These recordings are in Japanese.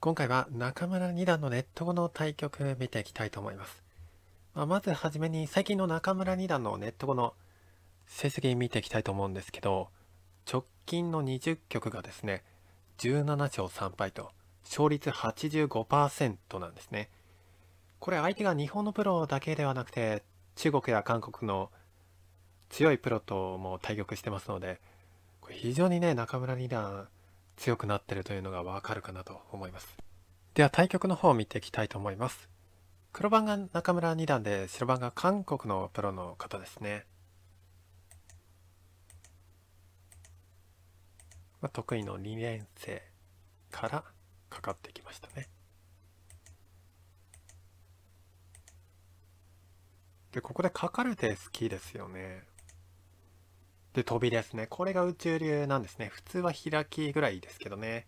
今回は中村二段のネット後の対局見ていきたいと思います。まあ、まずはじめに最近の中村二段のネット後の成績見ていきたいと思うんですけど、直近の20局がですね、17勝3敗と、勝率85%なんですね。これ相手が日本のプロだけではなくて、中国や韓国の強いプロとも対局してますので、これ非常にね、中村二段、強くなってるというのがわかるかなと思います。では対局の方を見ていきたいと思います。黒番が中村二段で白番が韓国のプロの方ですね。まあ、得意の2年生からかかってきましたね。でここでかかれて好きですよね。で、飛びですね。これが宇宙流なんですね。普通は開きぐらいですけどね。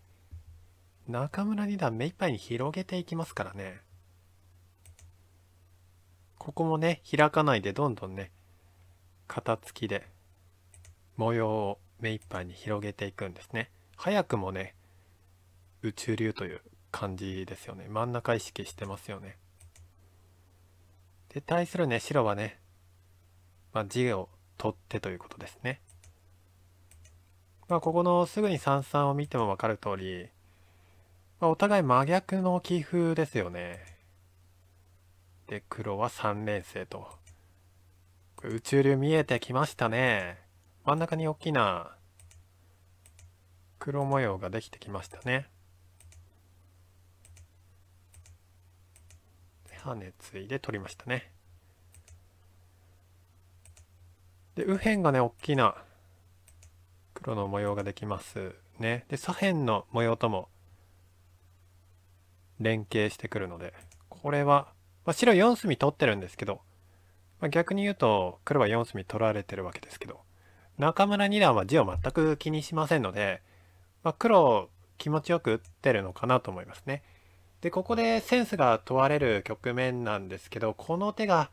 中村二段目いっぱいに広げていきますからね。ここもね、開かないでどんどんね、肩つきで模様を目いっぱいに広げていくんですね。早くもね、宇宙流という感じですよね。真ん中意識してますよね。で、対するね、白はね、まあ、地を取ってということですね。まあ、ここのすぐに三々を見ても分かる通り、まあ、お互い真逆の棋風ですよね。で、黒は三連星と。これ宇宙流見えてきましたね。真ん中に大きな黒模様ができてきましたね。ハネツイで取りましたね。で、右辺がね、大きな黒の模様ができますね。で、左辺の模様とも連携してくるので、これは、まあ、白4隅取ってるんですけど、まあ、逆に言うと黒は4隅取られてるわけですけど、中村二段は地を全く気にしませんので、まあ、黒気持ちよく打ってるのかなと思いますね。で、ここでセンスが問われる局面なんですけど、この手が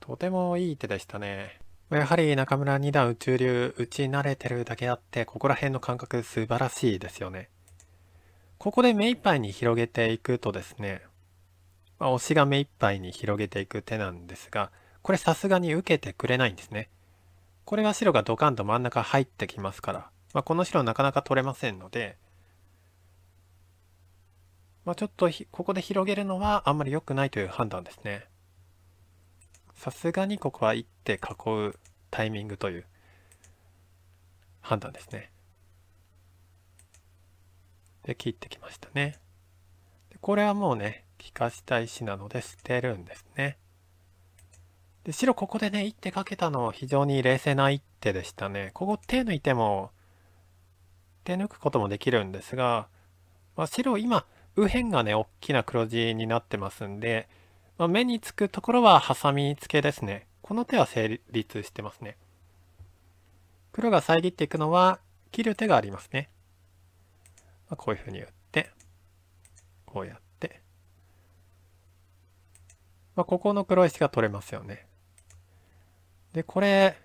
とてもいい手でしたね。やはり中村二段宇宙流打ち慣れてるだけあってここら辺の感覚素晴らしいですよね。ここで目いっぱいに広げていくとですね、まあ、押しが目いっぱいに広げていく手なんですがこれさすがに受けてくれないんですね。これは白がドカンと真ん中入ってきますから、まあ、この白なかなか取れませんので、まあ、ちょっとここで広げるのはあんまり良くないという判断ですね。さすがにここは一手囲うタイミングという判断ですね。で、切ってきましたね。でこれはもうね、利かした石なので捨てるんですね。で、白ここでね、一手かけたの非常に冷静な一手でしたね。ここ手抜いても、手抜くこともできるんですが、まあ、白今、右辺がね、大きな黒字になってますんで、まあ、目につくところはハサミ付けですね。この手は成立してますね。黒が遮っていくのは切る手がありますね。まあ、こういうふうに打って、こうやって、まあ、ここの黒石が取れますよね。で、これ、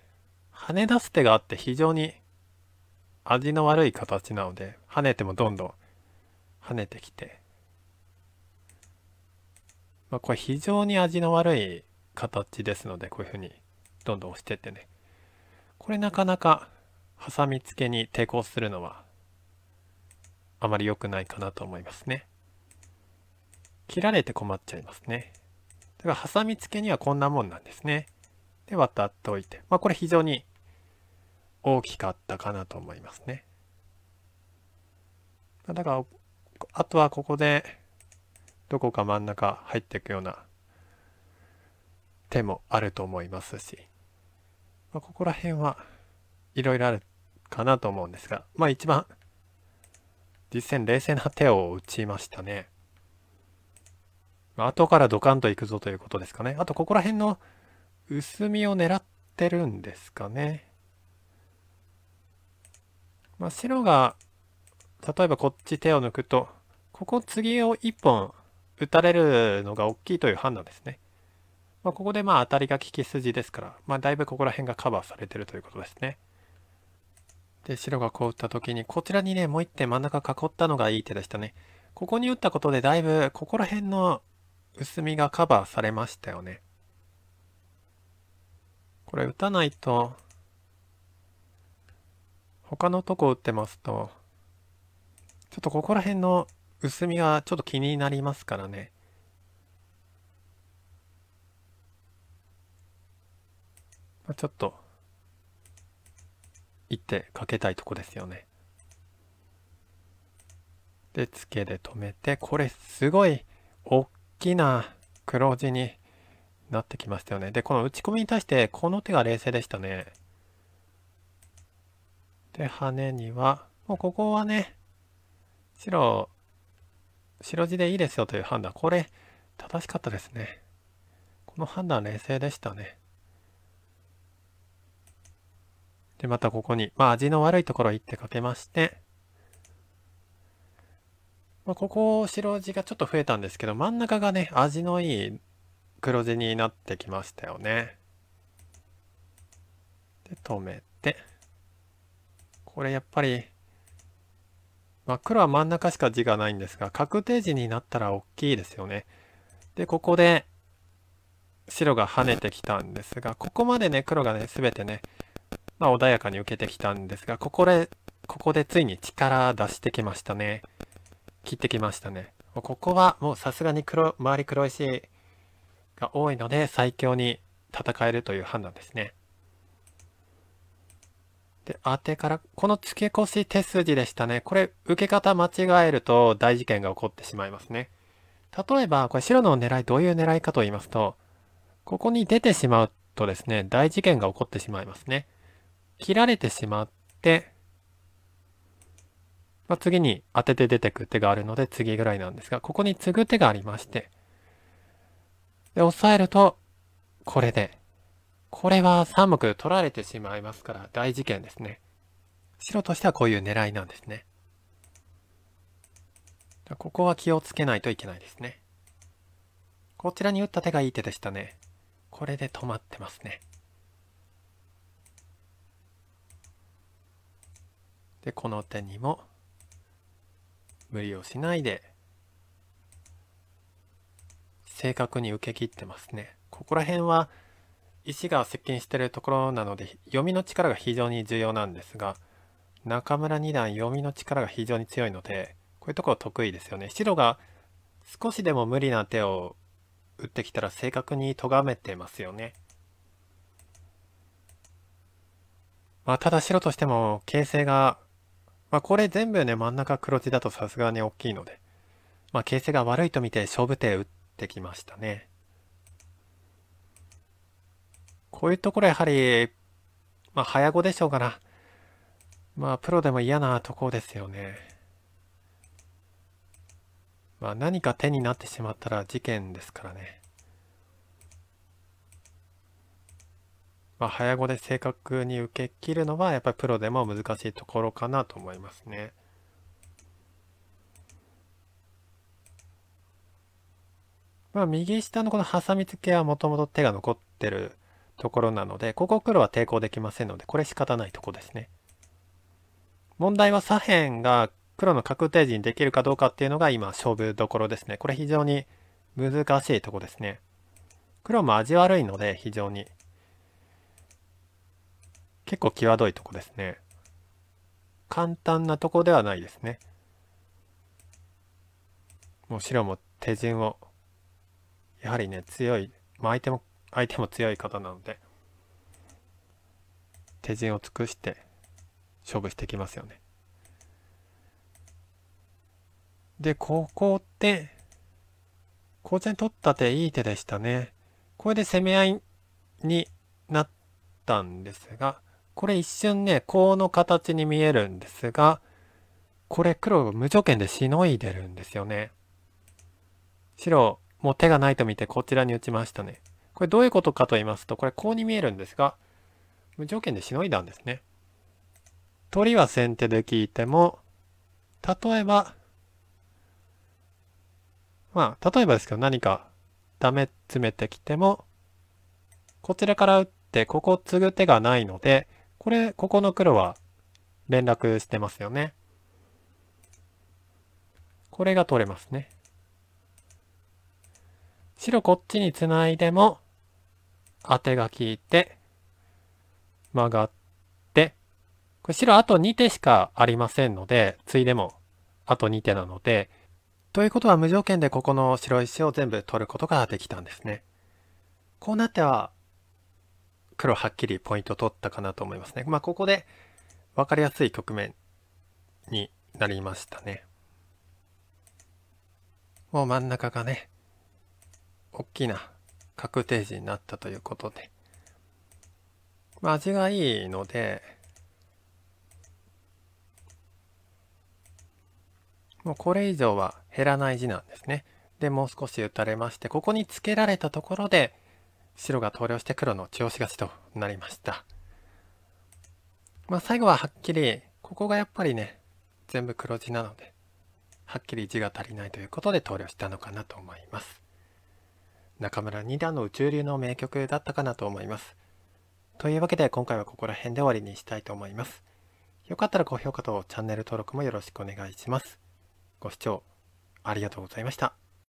跳ね出す手があって非常に味の悪い形なので、跳ねてもどんどん跳ねてきて、まあ、これ非常に味の悪い形ですのでこういうふうにどんどん押してってねこれなかなかハサミ付けに抵抗するのはあまり良くないかなと思いますね切られて困っちゃいますねだからハサミ付けにはこんなもんなんですねで渡っておいてまあこれ非常に大きかったかなと思いますねだからあとはここでどこか真ん中入っていくような手もあると思いますし、まあ、ここら辺はいろいろあるかなと思うんですが、まあ一番実戦冷静な手を打ちましたね。まあ、後からドカンといくぞということですかね。あとここら辺の薄みを狙ってるんですかね。まあ、白が例えばこっち手を抜くとここ次を1本打たれるのが大きいという判断ですね。まあ、ここでまあ当たりが利き筋ですから、まあ、だいぶここら辺がカバーされてるということですね。で白がこう打った時にこちらにねもう一手真ん中囲ったのがいい手でしたね。ここに打ったことでだいぶここら辺の薄みがカバーされましたよね。これ打たないと他のとこ打ってますとちょっとここら辺の薄みはちょっと気になりますからね。まあ、ちょっと、いってかけたいとこですよね。で、ツけで止めて、これすごい大きな黒字になってきましたよね。で、この打ち込みに対してこの手が冷静でしたね。で、羽には、もうここはね、白白地でいいですよという判断、これ、正しかったですね。この判断冷静でしたね。で、またここに、まあ味の悪いところ1手かけまして、まあ、ここ白地がちょっと増えたんですけど、真ん中がね、味のいい黒地になってきましたよね。で、止めて、これやっぱりまあ、黒は真ん中しか字がないんですが、確定字になったら大きいですよね。で、ここで白が跳ねてきたんですが、ここまでね、黒がね、全てね、まあ、穏やかに受けてきたんですが、ここで、ここでついに力出してきましたね。切ってきましたね。ここはもうさすがに黒、周り黒石が多いので、最強に戦えるという判断ですね。で、当てから、この付け越し手筋でしたね。これ、受け方間違えると大事件が起こってしまいますね。例えば、これ白の狙い、どういう狙いかと言いますと、ここに出てしまうとですね、大事件が起こってしまいますね。切られてしまって、まあ、次に当てて出てく手があるので次ぐらいなんですが、ここに継ぐ手がありまして、で、押さえると、これでこれは3目取られてしまいますから大事件ですね。白としてはこういう狙いなんですね。ここは気をつけないといけないですね。こちらに打った手がいい手でしたね。これで止まってますね。で、この手にも無理をしないで正確に受け切ってますね。ここら辺は石が接近してるところなので読みの力が非常に重要なんですが中村二段読みの力が非常に強いのでこういうところ得意ですよね白が少しでも無理な手を打ってきたら正確に咎めてますよねまあただ白としても形勢がまあこれ全部ね真ん中黒字だとさすがに大きいのでまあ形勢が悪いと見て勝負手打ってきましたねこういうところやはり、まあ、早碁でしょうから、まあ、プロでも嫌なとこですよね。まあ、何か手になってしまったら事件ですからね。まあ、早碁で正確に受け切るのは、やっぱりプロでも難しいところかなと思いますね。まあ、右下のこのハサミ付けはもともと手が残ってるところなので、ここ黒は抵抗できませんので、これ仕方ないとこですね。問題は左辺が黒の確定時にできるかどうかっていうのが今勝負どころですね。これ非常に難しいとこですね。黒も味悪いので非常に結構際どいとこですね。簡単なとこではないですね。もう白も手順をやはりね強い、まあ、相手も相手も強い方なので手順を尽くして勝負してきますよね。でここってちらに取った手いい手でしたね。これで攻め合いになったんですがこれ一瞬ねこの形に見えるんですがこれ黒が無条件でしのいでるんですよね。白もう手がないと見てこちらに打ちましたね。これどういうことかと言いますと、これこうに見えるんですが、無条件でしのいだんですね。取りは先手で聞いても、例えば、まあ、例えばですけど何かダメ詰めてきても、こちらから打って、ここ継ぐ手がないので、これ、ここの黒は連絡してますよね。これが取れますね。白こっちにつないでも、当てが効いて、曲がって、これ白あと2手しかありませんので、ついでもあと2手なので、ということは無条件でここの白石を全部取ることができたんですね。こうなっては、黒はっきりポイント取ったかなと思いますね。まあここで分かりやすい局面になりましたね。もう真ん中がね、大きな確定時になったということで、まあ、味がいいので、もうこれ以上は減らない字なんですね。で、もう少し打たれまして、ここにつけられたところで、白が投了して黒の中押し勝ちとなりました。まあ、最後ははっきり、ここがやっぱりね、全部黒地なので、はっきり字が足りないということで投了したのかなと思います。中村二段の宇宙流の名曲だったかなと思います。というわけで今回はここら辺で終わりにしたいと思います。よかったら高評価とチャンネル登録もよろしくお願いします。ご視聴ありがとうございました。